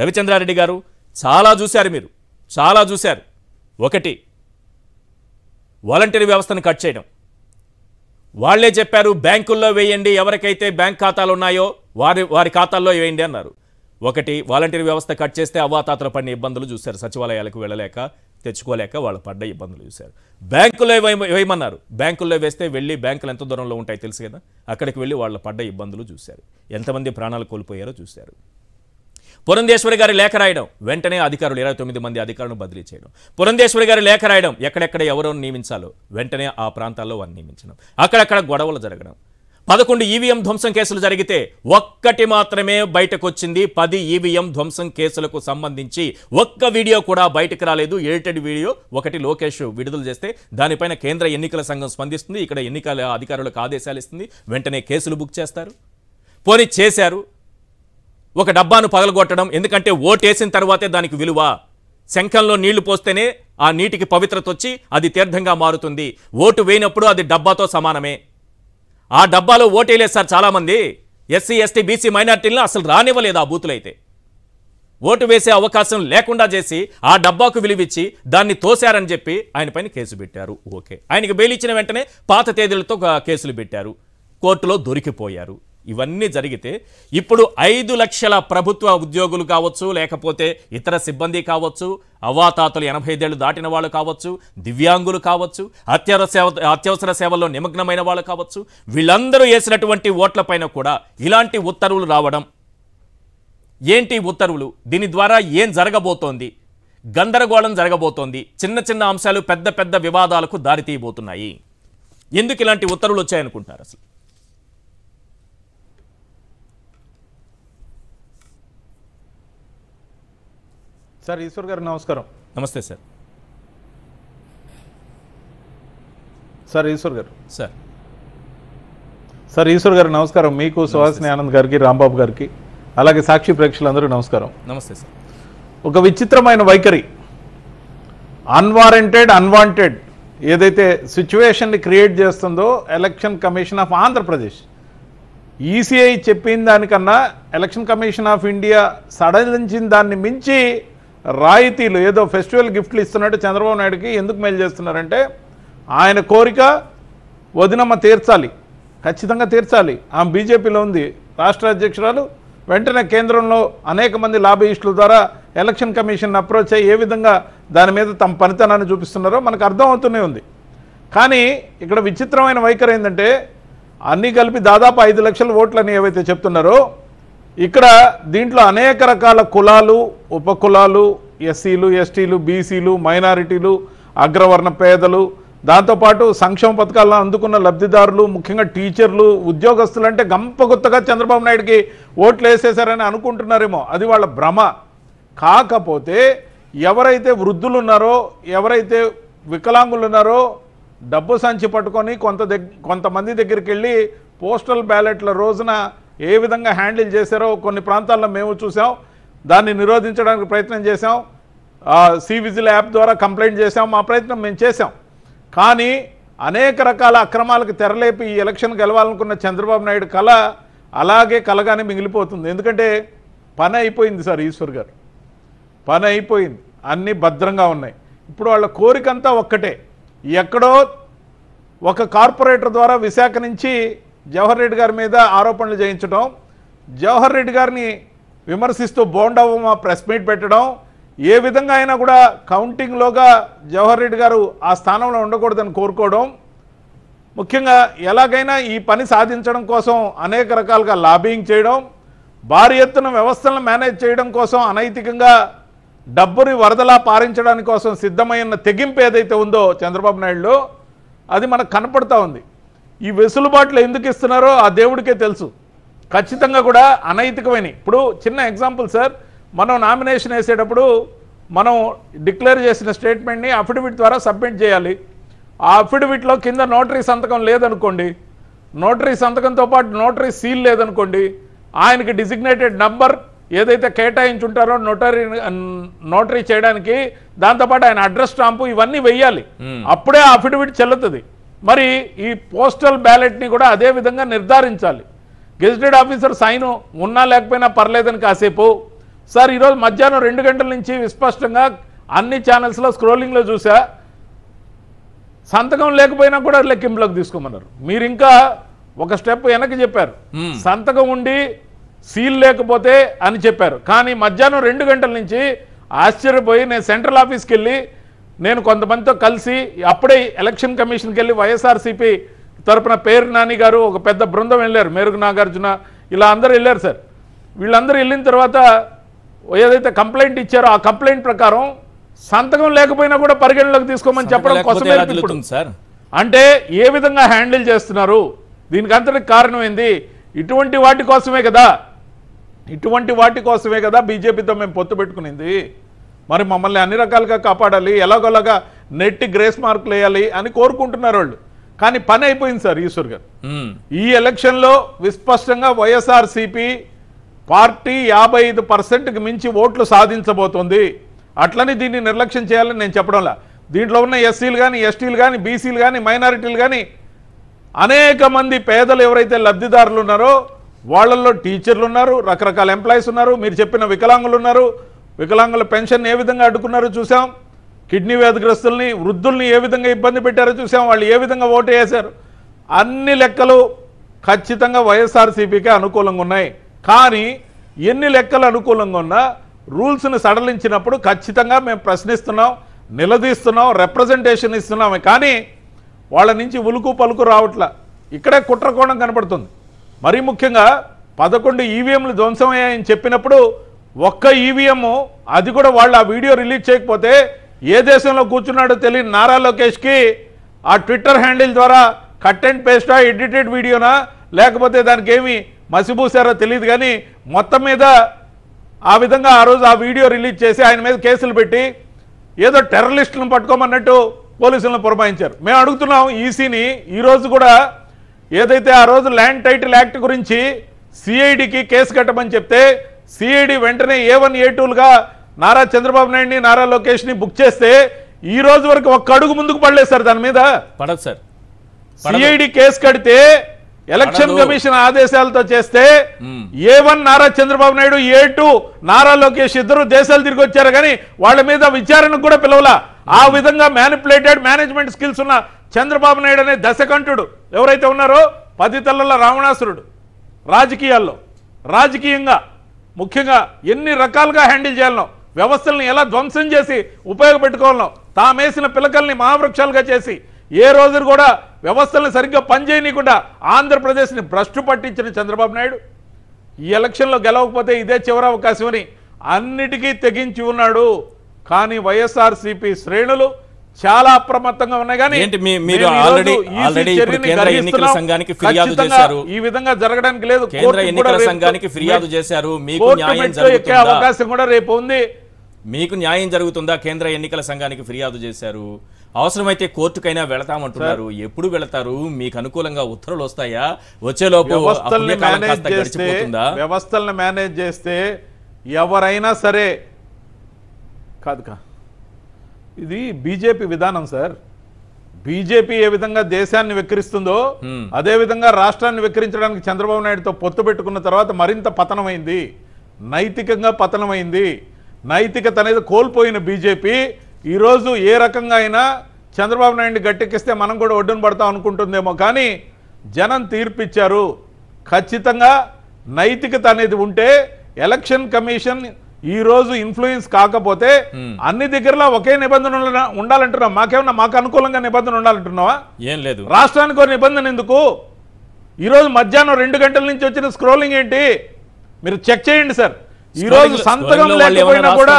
రవిచంద్రారెడ్డి గారు చాలా చూశారు మీరు చాలా చూశారు ఒకటి వాలంటరీ వ్యవస్థను కట్ చేయడం వాళ్లే చెప్పారు బ్యాంకుల్లో వేయండి ఎవరికైతే బ్యాంక్ ఖాతాలు ఉన్నాయో వారి వారి ఖాతాల్లో వేయండి అన్నారు ఒకటి వాలంటీర్ వ్యవస్థ కట్ చేస్తే అవ్వాతాతలు పడిన ఇబ్బందులు చూశారు సచివాలయాలకు వెళ్ళలేక తెచ్చుకోలేక వాళ్ళు పడ్డ ఇబ్బందులు చూశారు బ్యాంకులో వేయమన్నారు బ్యాంకుల్లో వేస్తే వెళ్ళి బ్యాంకులు ఎంత దూరంలో ఉంటాయి తెలుసు కదా అక్కడికి వెళ్ళి వాళ్ళు పడ్డ ఇబ్బందులు చూశారు ఎంతమంది ప్రాణాలు కోల్పోయారో చూశారు పురంధేశ్వరి గారి లేఖ రాయడం వెంటనే అధికారులు ఇరవై తొమ్మిది మంది అధికారులను బదిలీ చేయడం పురంధేశ్వరి గారి లేఖ రాయడం ఎక్కడెక్కడ ఎవరో నియమించాలో వెంటనే ఆ ప్రాంతాల్లో వారిని నియమించడం అక్కడక్కడ గొడవలు జరగడం పదకొండు ఈవీఎం ధ్వంసం కేసులు జరిగితే ఒక్కటి మాత్రమే బయటకు వచ్చింది పది ఈవీఎం ధ్వంసం కేసులకు సంబంధించి ఒక్క వీడియో కూడా బయటకు రాలేదు ఎడిటెడ్ వీడియో ఒకటి లోకేష్ విడుదల చేస్తే దానిపైన కేంద్ర ఎన్నికల సంఘం స్పందిస్తుంది ఇక్కడ ఎన్నికల అధికారులకు ఆదేశాలు ఇస్తుంది వెంటనే కేసులు బుక్ చేస్తారు పోనీ చేశారు ఒక డబ్బాను పగలగొట్టడం ఎందుకంటే ఓటేసిన తర్వాతే దానికి విలువ శంఖంలో నీళ్లు పోస్తేనే ఆ నీటికి పవిత్రత వచ్చి అది తీర్థంగా మారుతుంది ఓటు వేయినప్పుడు అది డబ్బాతో సమానమే ఆ డబ్బాలో ఓటేయలేదు సార్ చాలామంది ఎస్సీ ఎస్టీ బీసీ మైనార్టీలను అసలు రానివ్వలేదు ఆ అయితే ఓటు వేసే అవకాశం లేకుండా చేసి ఆ డబ్బాకు విలువిచ్చి దాన్ని తోశారని చెప్పి ఆయన పైన కేసు పెట్టారు ఓకే ఆయనకి బెయిల్ ఇచ్చిన వెంటనే పాత తేదీలతో కేసులు పెట్టారు కోర్టులో దొరికిపోయారు ఇవన్నీ జరిగితే ఇప్పుడు ఐదు లక్షల ప్రభుత్వ ఉద్యోగులు కావచ్చు లేకపోతే ఇతర సిబ్బంది కావచ్చు అవాతాతలు ఎనభై ఐదేళ్లు దాటిన వాళ్ళు కావచ్చు దివ్యాంగులు కావచ్చు అత్యవసర అత్యవసర సేవల్లో నిమగ్నమైన వాళ్ళు కావచ్చు వీళ్ళందరూ వేసినటువంటి ఓట్లపైన కూడా ఇలాంటి ఉత్తర్వులు రావడం ఏంటి ఉత్తర్వులు దీని ద్వారా ఏం జరగబోతోంది గందరగోళం జరగబోతోంది చిన్న చిన్న అంశాలు పెద్ద పెద్ద వివాదాలకు దారితీయబోతున్నాయి ఎందుకు ఇలాంటి ఉత్తర్వులు వచ్చాయనుకుంటున్నారు అసలు సార్ ఈశ్వర్ గారు నమస్కారం నమస్తే సార్ సార్ ఈశ్వర్ గారు సార్ సార్ ఈశ్వర్ గారు నమస్కారం మీకు సుహాసిని ఆనంద్ గారికి రాంబాబు గారికి అలాగే సాక్షి ప్రేక్షకులందరూ నమస్కారం నమస్తే సార్ ఒక విచిత్రమైన వైఖరి అన్వారెంటెడ్ అన్వాంటెడ్ ఏదైతే సిచ్యువేషన్ని క్రియేట్ చేస్తుందో election commission of Andhra Pradesh ECI e చెప్పిన దానికన్నా ఎలక్షన్ కమిషన్ ఆఫ్ ఇండియా సడలించిన దాన్ని మించి రాయితీలు ఏదో ఫెస్టివల్ గిఫ్ట్లు ఇస్తున్నట్టు చంద్రబాబు నాయుడుకి ఎందుకు మేలు చేస్తున్నారంటే ఆయన కోరిక వదినమ్మ తీర్చాలి ఖచ్చితంగా తీర్చాలి ఆమె బీజేపీలో ఉంది రాష్ట్ర అధ్యక్షురాలు వెంటనే కేంద్రంలో అనేక మంది లాబీయిస్టుల ద్వారా ఎలక్షన్ కమిషన్ అప్రోచ్ అయ్యి ఏ విధంగా దాని మీద తమ పనితనాన్ని చూపిస్తున్నారో మనకు అర్థమవుతూనే ఉంది కానీ ఇక్కడ విచిత్రమైన వైఖరి ఏంటంటే అన్నీ కలిపి దాదాపు ఐదు లక్షల ఓట్లని ఏవైతే చెప్తున్నారో ఇక్కడ దీంట్లో అనేక రకాల కులాలు ఉపకులాలు ఎస్సీలు ఎస్టీలు బీసీలు మైనారిటీలు అగ్రవర్ణ పేదలు దాంతోపాటు సంక్షేమ పథకాలను అందుకున్న లబ్ధిదారులు ముఖ్యంగా టీచర్లు ఉద్యోగస్తులు అంటే గంపగుత్తగా చంద్రబాబు నాయుడికి ఓట్లు వేసేశారని అనుకుంటున్నారేమో అది వాళ్ళ భ్రమ కాకపోతే ఎవరైతే వృద్ధులు ఉన్నారో ఎవరైతే వికలాంగులు ఉన్నారో డబ్బు సంచి పట్టుకొని కొంత కొంతమంది దగ్గరికి వెళ్ళి పోస్టల్ బ్యాలెట్ల రోజున ఏ విధంగా హ్యాండిల్ చేశారో కొన్ని ప్రాంతాల్లో మేము చూసాం దాన్ని నిరోధించడానికి ప్రయత్నం చేశాం సి విజిల్ యాప్ ద్వారా కంప్లైంట్ చేశాం మా ప్రయత్నం మేము చేశాం కానీ అనేక రకాల అక్రమాలకు తెరలేపి ఈ ఎలక్షన్ గెలవాలనుకున్న చంద్రబాబు నాయుడు కళ అలాగే కలగానే మిగిలిపోతుంది ఎందుకంటే పని అయిపోయింది సార్ ఈశ్వర్ గారు పని అయిపోయింది అన్నీ భద్రంగా ఉన్నాయి ఇప్పుడు వాళ్ళ కోరికంతా ఒక్కటే ఎక్కడో ఒక కార్పొరేటర్ ద్వారా విశాఖ నుంచి జవహర్ రెడ్డి గారి మీద ఆరోపణలు చేయించడం జవహర్ రెడ్డి గారిని విమర్శిస్తూ బోండవమ్మ ప్రెస్ మీట్ పెట్టడం ఏ విధంగా అయినా కూడా కౌంటింగ్లోగా జవహర్ రెడ్డి గారు ఆ స్థానంలో ఉండకూడదని కోరుకోవడం ముఖ్యంగా ఎలాగైనా ఈ పని సాధించడం కోసం అనేక రకాలుగా లాబింగ్ చేయడం భారీ ఎత్తున వ్యవస్థలను మేనేజ్ చేయడం కోసం అనైతికంగా డబ్బుని వరదలా పారించడానికి కోసం సిద్ధమైన తెగింపు ఏదైతే ఉందో చంద్రబాబు నాయుడులో అది మనకు కనపడుతూ ఉంది ఈ వెసులుబాట్లు ఎందుకు ఇస్తున్నారో ఆ దేవుడికే తెలుసు ఖచ్చితంగా కూడా అనైతికమైన ఇప్పుడు చిన్న ఎగ్జాంపుల్ సార్ మనం నామినేషన్ వేసేటప్పుడు మనం డిక్లేర్ చేసిన స్టేట్మెంట్ని అఫిడవిట్ ద్వారా సబ్మిట్ చేయాలి ఆ అఫిడవిట్లో కింద నోటరీ సంతకం లేదనుకోండి నోటరీ సంతకంతో పాటు నోటరీ సీల్ లేదనుకోండి ఆయనకి డిజిగ్నేటెడ్ నంబర్ ఏదైతే కేటాయించుంటారో నోటరీ నోటరీ చేయడానికి దాంతోపాటు ఆయన అడ్రస్ స్టాంపు ఇవన్నీ వెయ్యాలి అప్పుడే అఫిడవిట్ చెల్లుతుంది మరి ఈ పోస్టల్ బ్యాలెట్ని కూడా అదే విధంగా నిర్ధారించాలి గెజిటెడ్ ఆఫీసర్ సైను ఉన్నా లేకపోయినా పర్లేదని కాసేపు సార్ ఈరోజు మధ్యాహ్నం రెండు గంటల నుంచి విస్పష్టంగా అన్ని ఛానల్స్లో స్క్రోలింగ్లో చూసా సంతకం లేకపోయినా కూడా లెక్కింపులకు తీసుకోమన్నారు మీరు ఇంకా ఒక స్టెప్ వెనక్కి చెప్పారు hmm. సంతకం ఉండి సీల్ లేకపోతే అని చెప్పారు కానీ మధ్యాహ్నం రెండు గంటల నుంచి ఆశ్చర్యపోయి నేను సెంట్రల్ ఆఫీస్కి వెళ్ళి నేను కొంతమందితో కలిసి అప్పుడే ఎలక్షన్ కమిషన్కి వెళ్ళి వైఎస్ఆర్సీపీ తరపున పేరు నాని గారు ఒక పెద్ద బృందం వెళ్ళారు మేరుగు నాగార్జున ఇలా అందరూ వెళ్ళారు సార్ వీళ్ళందరూ వెళ్ళిన తర్వాత ఏదైతే కంప్లైంట్ ఇచ్చారో ఆ కంప్లైంట్ ప్రకారం సంతకం లేకపోయినా కూడా పరిగణలోకి తీసుకోమని చెప్పడం కోసమే సార్ అంటే ఏ విధంగా హ్యాండిల్ చేస్తున్నారు దీనికి అంతటికి కారణం ఏంది ఇటువంటి వాటి కోసమే కదా ఇటువంటి వాటి కోసమే కదా బీజేపీతో మేము పొత్తు పెట్టుకునింది మరి మమ్మల్ని అన్ని రకాలుగా కాపాడాలి ఎలాగోలాగా నెట్టి గ్రేస్ మార్కులు వేయాలి అని కోరుకుంటున్నారు వాళ్ళు కానీ పని అయిపోయింది సార్ ఈశ్వర్ గారు ఈ ఎలక్షన్లో విస్పష్టంగా వైఎస్ఆర్సిపి పార్టీ యాభై ఐదు పర్సెంట్కి మించి ఓట్లు సాధించబోతోంది అట్లని దీన్ని నిర్లక్ష్యం చేయాలని నేను చెప్పడంలా దీంట్లో ఉన్న ఎస్సీలు కానీ ఎస్టీలు కానీ బీసీలు కానీ మైనారిటీలు కానీ అనేక మంది పేదలు ఎవరైతే లబ్ధిదారులు ఉన్నారో వాళ్ళల్లో టీచర్లు ఉన్నారు రకరకాల ఎంప్లాయీస్ ఉన్నారు మీరు చెప్పిన వికలాంగులు ఉన్నారు వికలాంగుల పెన్షన్ ఏ విధంగా అడ్డుకున్నారో చూసాం కిడ్నీ వ్యాధిగ్రస్తుల్ని వృద్ధుల్ని ఏ విధంగా ఇబ్బంది పెట్టారో చూసాం వాళ్ళు ఏ విధంగా ఓటు వేశారు అన్ని లెక్కలు ఖచ్చితంగా వైఎస్ఆర్సీపీకే అనుకూలంగా ఉన్నాయి కానీ ఎన్ని లెక్కలు అనుకూలంగా ఉన్నా రూల్స్ని సడలించినప్పుడు ఖచ్చితంగా మేము ప్రశ్నిస్తున్నాం నిలదీస్తున్నాం రిప్రజెంటేషన్ ఇస్తున్నాం కానీ వాళ్ళ నుంచి ఉలుకు పలుకు రావట్ల ఇక్కడే కుట్రకోణం కనపడుతుంది మరీ ముఖ్యంగా పదకొండు ఈవీఎంలు e ధ్వంసమయ్యాయని చెప్పినప్పుడు ఒక్క ఈవీఎం e అది కూడా వాళ్ళు ఆ వీడియో రిలీజ్ చేయకపోతే ఏ దేశంలో కూర్చున్నాడో తెలియని నారా లోకేష్కి ఆ ట్విట్టర్ హ్యాండిల్ ద్వారా కట్ అండ్ పేస్టా ఎడిటెడ్ వీడియోనా లేకపోతే దానికి ఏమి మసిబూసారో తెలియదు కానీ మొత్తం మీద ఆ విధంగా ఆ రోజు ఆ వీడియో రిలీజ్ చేసి ఆయన మీద కేసులు పెట్టి ఏదో టెర్రలిస్టులను పట్టుకోమన్నట్టు పోలీసులను పురమాయించారు మేము అడుగుతున్నాం ఈసీని ఈరోజు కూడా ఏదైతే ఆ రోజు ల్యాండ్ టైటిల్ యాక్ట్ గురించి సిఐడికి కేసు కట్టమని చెప్తే సిఐడి వెంటనే ఏ వన్ ఏ టూలుగా నారా చంద్రబాబు నాయుడిని నారా లోకేష్ ని బుక్ చేస్తే ఈ రోజు వరకు ఒక్క అడుగు ముందుకు పడలేదు సార్ దాని మీద పడదు సార్ సిఐడి కేసు కడితే ఎలక్షన్ కమిషన్ ఆదేశాలతో చేస్తే A one Nara Chandrababu Naidu A two Nara Lokesh ఇద్దరు దేశాలు తిరిగి వచ్చారు కానీ వాళ్ళ మీద విచారణకు కూడా పిలవలా ఆ విధంగా మేనిపులేటెడ్ మేనేజ్మెంట్ స్కిల్స్ ఉన్న చంద్రబాబు నాయుడు అనే దశకంఠుడు ఎవరైతే ఉన్నారో పది తల్లల రావణాసురుడు రాజకీయాల్లో రాజకీయంగా ముఖ్యంగా ఎన్ని రకాలుగా హ్యాండిల్ చేయాలనో వ్యవస్థలను ఎలా ధ్వంసం చేసి ఉపయోగపెట్టుకోవాలనో తామేసిన పిలకల్ని మహావృక్షాలుగా చేసి ఏ రోజు కూడా వ్యవస్థలను సరిగ్గా పనిచేయనీయకుండా ఆంధ్రప్రదేశ్ని భ్రష్టు పట్టించిన చంద్రబాబు నాయుడు ఈ ఎలక్షన్లో గెలవకపోతే ఇదే చివరి అవకాశం అని అన్నిటికీ తెగించి ఉన్నాడు కానీ వైఎస్ఆర్సీపీ శ్రేణులు చాలా అప్రమత్తంగా ఉన్నాయి కానీ మీరు ఆల్రెడీ ఆల్రెడీ సంఘానికి ఫిర్యాదు చేశారు ఈ విధంగా జరగడానికి లేదు కేంద్ర ఎన్నికల సంఘానికి ఫిర్యాదు చేశారు మీకు న్యాయం అవకాశం కూడా రేపు ఉంది మీకు న్యాయం జరుగుతుందా కేంద్ర ఎన్నికల సంఘానికి ఫిర్యాదు చేశారు అవసరమైతే కోర్టుకైనా వెళతామంటున్నారు ఎప్పుడు వెళతారు మీకు అనుకూలంగా ఉత్తర్వులు వస్తాయా వచ్చేలోపు వ్యవస్థలను మేనేజ్ చేస్తే ఎవరైనా సరే కాదు కా ఇది బీజేపీ విధానం సార్ బీజేపీ ఏ విధంగా దేశాన్ని వెక్కిరిస్తుందో అదే విధంగా రాష్ట్రాన్ని వెక్కిరించడానికి చంద్రబాబు నాయుడుతో పొత్తు పెట్టుకున్న తర్వాత మరింత పతనమైంది నైతికంగా పతనమైంది నైతికత అనేది కోల్పోయిన బీజేపీ ఈరోజు ఏ రకంగా అయినా చంద్రబాబు నాయుడిని గట్టెక్కిస్తే మనం కూడా ఒడ్డున పడతాం అనుకుంటుందేమో కానీ జనం తీర్పిచ్చారు ఖచ్చితంగా నైతికత అనేది ఉంటే ఎలక్షన్ కమిషన్ ఈ రోజు ఇన్ఫ్లుయెన్స్ కాకపోతే hmm. అన్ని దగ్గరలో ఒకే నిబంధన ఉండాలంటున్నావు మాకేమన్నా మాకు అనుకూలంగా నిబంధన ఉండాలంటున్నావా ఏం లేదు రాష్ట్రానికి ఒక నిబంధన ఎందుకు ఈ రోజు మధ్యాహ్నం రెండు గంటల నుంచి వచ్చిన స్క్రోలింగ్ ఏంటి మీరు చెక్ చేయండి సార్ ఈ రోజు సంతకం లేకపోయినా కూడా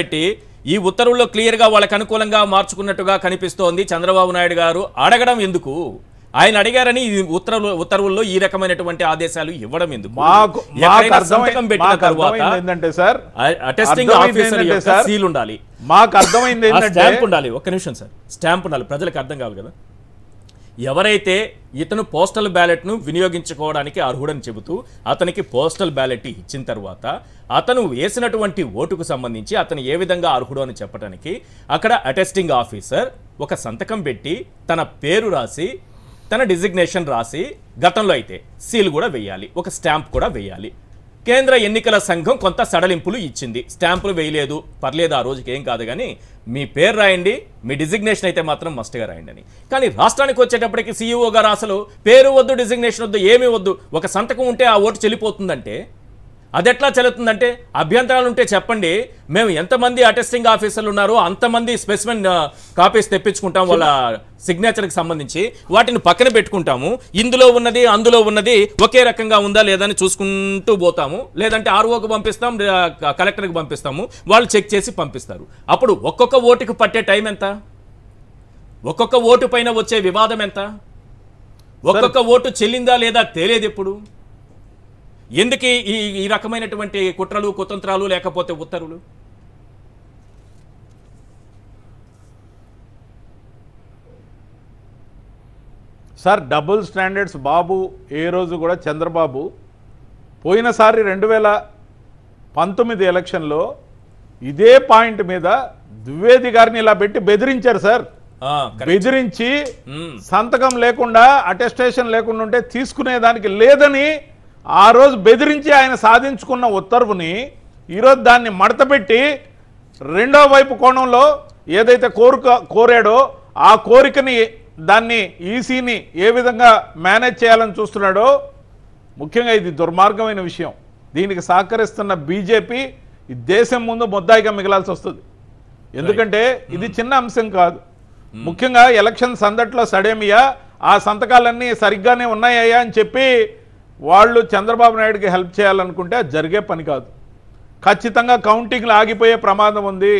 పెట్టి ఈ ఉత్తర్వుల్లో క్లియర్ గా వాళ్ళకి అనుకూలంగా మార్చుకున్నట్టుగా కనిపిస్తోంది చంద్రబాబు నాయుడు గారు అడగడం ఎందుకు ఆయన అడిగారని ఉత్తర్వు ఉత్తర్వుల్లో ఈ రకమైనటువంటి ఆదేశాలు ఇవ్వడం ఎందుకు సంతకం పెట్టిన తర్వాత సీల్ ఉండాలి మాకు అర్థమైంది స్టాంప్ ఉండాలి ఒక్క నిమిషం సార్ స్టాంప్ ఉండాలి ప్రజలకు అర్థం కావాలి కదా ఎవరైతే ఇతను పోస్టల్ బ్యాలెట్ను వినియోగించుకోవడానికి అర్హుడని చెబుతూ అతనికి పోస్టల్ బ్యాలెట్ ఇచ్చిన తర్వాత అతను వేసినటువంటి ఓటుకు సంబంధించి అతను ఏ విధంగా అర్హుడు అని చెప్పడానికి అక్కడ అటెస్టింగ్ ఆఫీసర్ ఒక సంతకం పెట్టి తన పేరు రాసి తన డిజిగ్నేషన్ రాసి గతంలో అయితే సీల్ కూడా వేయాలి ఒక స్టాంప్ కూడా వేయాలి కేంద్ర ఎన్నికల సంఘం కొంత సడలింపులు ఇచ్చింది స్టాంపులు వేయలేదు పర్లేదు ఆ రోజుకి ఏం కాదు కానీ మీ పేరు రాయండి మీ డిజిగ్నేషన్ అయితే మాత్రం మస్ట్గా రాయండి అని కానీ రాష్ట్రానికి వచ్చేటప్పటికి సీఈఓ e గారు అసలు పేరు వద్దు డిజిగ్నేషన్ వద్దు ఏమీ వద్దు ఒక సంతకం ఉంటే ఆ ఓటు చెల్లిపోతుందంటే అది ఎట్లా చెల్లుతుందంటే అభ్యంతరాలు ఉంటే చెప్పండి మేము ఎంతమంది అటెస్టింగ్ ఆఫీసర్లు ఉన్నారో అంతమంది స్పెసిమెన్ కాపీస్ తెప్పించుకుంటాం వాళ్ళ సిగ్నేచర్కి సంబంధించి వాటిని పక్కన పెట్టుకుంటాము ఇందులో ఉన్నది అందులో ఉన్నది ఒకే రకంగా ఉందా లేదా అని చూసుకుంటూ పోతాము లేదంటే ఆర్ఓకి పంపిస్తాం కలెక్టర్కి పంపిస్తాము వాళ్ళు చెక్ చేసి పంపిస్తారు అప్పుడు ఒక్కొక్క ఓటుకు పట్టే టైం ఎంత ఒక్కొక్క ఓటు పైన వచ్చే వివాదం ఎంత ఒక్కొక్క ఓటు చెల్లిందా లేదా తెలియదు ఎప్పుడు ఎందుకే ఈ ఈ రకమైనటువంటి కుట్రలు కుతంత్రాలు లేకపోతే ఉత్తర్వులు సార్ డబుల్ స్టాండర్డ్స్ బాబు ఏ రోజు కూడా చంద్రబాబు పోయినసారి రెండు వేల పంతొమ్మిది ఎలక్షన్లో ఇదే పాయింట్ మీద ద్వివేది గారిని ఇలా పెట్టి బెదిరించారు సార్ బెదిరించి సంతకం లేకుండా అటెస్టేషన్ లేకుండా ఉంటే తీసుకునేదానికి లేదని ఆ రోజు బెదిరించి ఆయన సాధించుకున్న ఉత్తర్వుని ఈరోజు దాన్ని మడతపెట్టి రెండో వైపు కోణంలో ఏదైతే కోరుక కోరాడో ఆ కోరికని దాన్ని ఈసీని ఏ విధంగా మేనేజ్ చేయాలని చూస్తున్నాడో ముఖ్యంగా ఇది దుర్మార్గమైన విషయం దీనికి సహకరిస్తున్న బీజేపీ ఈ దేశం ముందు ముద్దాయిగా మిగలాల్సి వస్తుంది ఎందుకంటే ఇది hmm. చిన్న అంశం కాదు hmm. ముఖ్యంగా ఎలక్షన్ సందట్లో సడేమియా ఆ సంతకాలన్నీ సరిగ్గానే ఉన్నాయా అని చెప్పి వాళ్ళు చంద్రబాబు నాయుడుకి హెల్ప్ చేయాలనుకుంటే జరిగే పని కాదు ఖచ్చితంగా కౌంటింగ్లు ఆగిపోయే ప్రమాదం ఉంది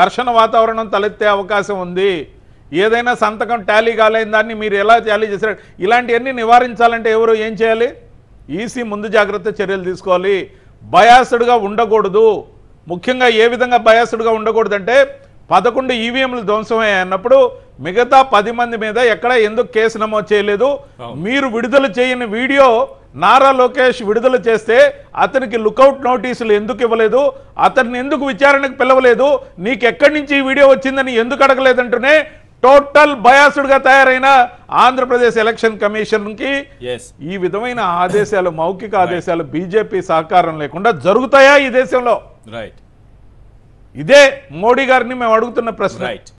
ఘర్షణ వాతావరణం తలెత్తే అవకాశం ఉంది ఏదైనా సంతకం టాలీ కాలేని దాన్ని మీరు ఎలా టాలీ చేశారు ఇలాంటివన్నీ నివారించాలంటే ఎవరు ఏం చేయాలి ఈసీ ముందు జాగ్రత్త చర్యలు తీసుకోవాలి బయాస్డ్గా ఉండకూడదు ముఖ్యంగా ఏ విధంగా బయాస్డ్గా ఉండకూడదంటే పదకొండు ఈవీఎంలు e ధ్వంసమయ్యాయన్నప్పుడు మిగతా పది మంది మీద ఎక్కడ ఎందుకు కేసు నమోదు చేయలేదు మీరు విడుదల చేయని వీడియో నారా లోకేష్ విడుదల చేస్తే అతనికి లుకౌట్ నోటీసులు ఎందుకు ఇవ్వలేదు అతన్ని ఎందుకు విచారణకు పిలవలేదు నీకెక్కడి నుంచి ఈ వీడియో వచ్చిందని ఎందుకు అడగలేదంటూనే టోటల్ బయాసుడ్గా తయారైన ఆంధ్రప్రదేశ్ ఎలక్షన్ కమిషన్కి ఈ విధమైన ఆదేశాలు మౌఖిక ఆదేశాలు బీజేపీ సహకారం లేకుండా జరుగుతాయా ఈ దేశంలో రైట్ ఇదే మోడీ గారిని మేము అడుగుతున్న ప్రశ్న